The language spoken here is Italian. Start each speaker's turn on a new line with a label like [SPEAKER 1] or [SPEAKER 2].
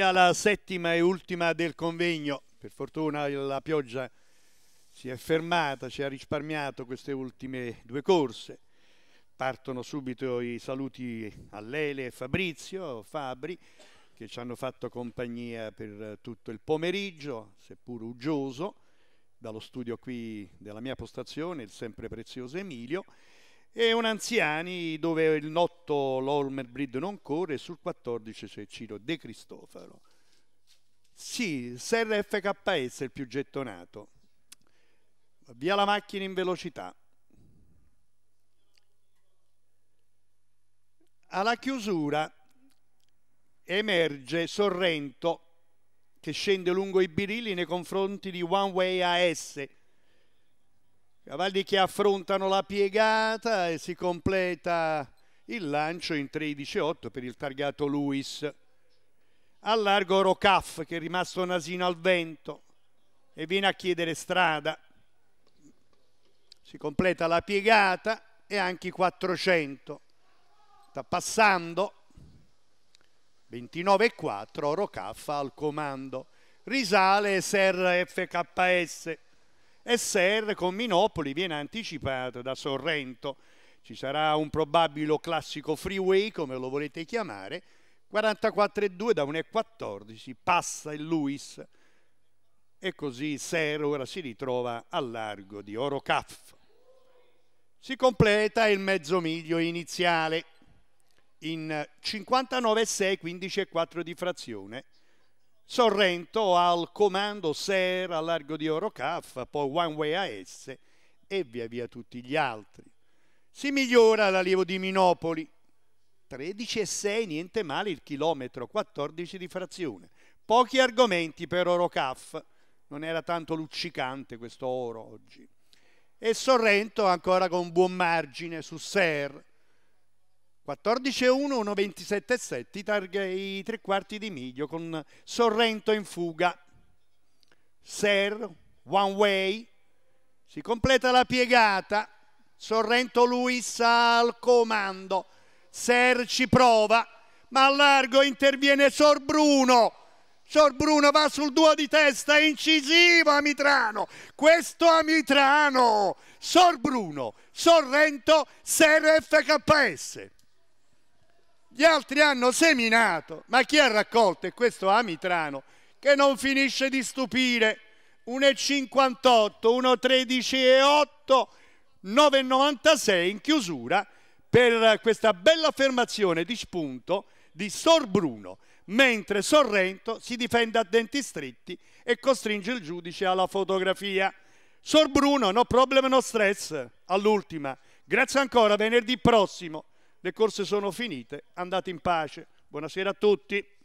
[SPEAKER 1] alla settima e ultima del convegno. Per fortuna la pioggia si è fermata, ci ha risparmiato queste ultime due corse. Partono subito i saluti a Lele e Fabrizio, Fabri, che ci hanno fatto compagnia per tutto il pomeriggio, seppur uggioso, dallo studio qui della mia postazione, il sempre prezioso Emilio e un anziani dove il notto l'Olmerbrid non corre sul 14 c'è Ciro De Cristofaro. Sì, Serra FKS è il più gettonato. Via la macchina in velocità. Alla chiusura emerge Sorrento che scende lungo i birilli nei confronti di One Way AS Cavalli che affrontano la piegata e si completa il lancio in 13-8 per il targato Luis. Al largo Rocaff che è rimasto nasino al vento e viene a chiedere strada. Si completa la piegata e anche i 400. Sta passando 29-4 Rocaff al comando. Risale Ser FKS. SR con Minopoli viene anticipato da Sorrento. Ci sarà un probabile classico freeway, come lo volete chiamare. 44,2 da 1,14 passa il Luis. E così Ser ora si ritrova al largo di Orocaf. Si completa il mezzo miglio iniziale in 59,6, 15,4 di frazione Sorrento al comando SER a largo di Orocaf, poi One Way AS e via via tutti gli altri. Si migliora l'allievo di Minopoli, 13,6 niente male il chilometro, 14 di frazione. Pochi argomenti per Orocaf, non era tanto luccicante questo oro oggi. E Sorrento ancora con buon margine su Ser, 14-1, 1-27-7, i tre quarti di miglio con Sorrento in fuga. Ser, one way, si completa la piegata, Sorrento Luis al comando, Ser ci prova, ma a largo interviene Sor Bruno. Sor Bruno va sul duo di testa, incisivo Amitrano, questo Amitrano, Sor Bruno, Sorrento, Ser FKS. Gli altri hanno seminato, ma chi ha raccolto è questo Amitrano che non finisce di stupire. 1,58, 1,13,8, 9,96 in chiusura per questa bella affermazione di spunto di Sor Bruno, mentre Sorrento si difende a denti stretti e costringe il giudice alla fotografia. Sor Bruno, no problem, no stress, all'ultima. Grazie ancora, venerdì prossimo. Le corse sono finite, andate in pace. Buonasera a tutti.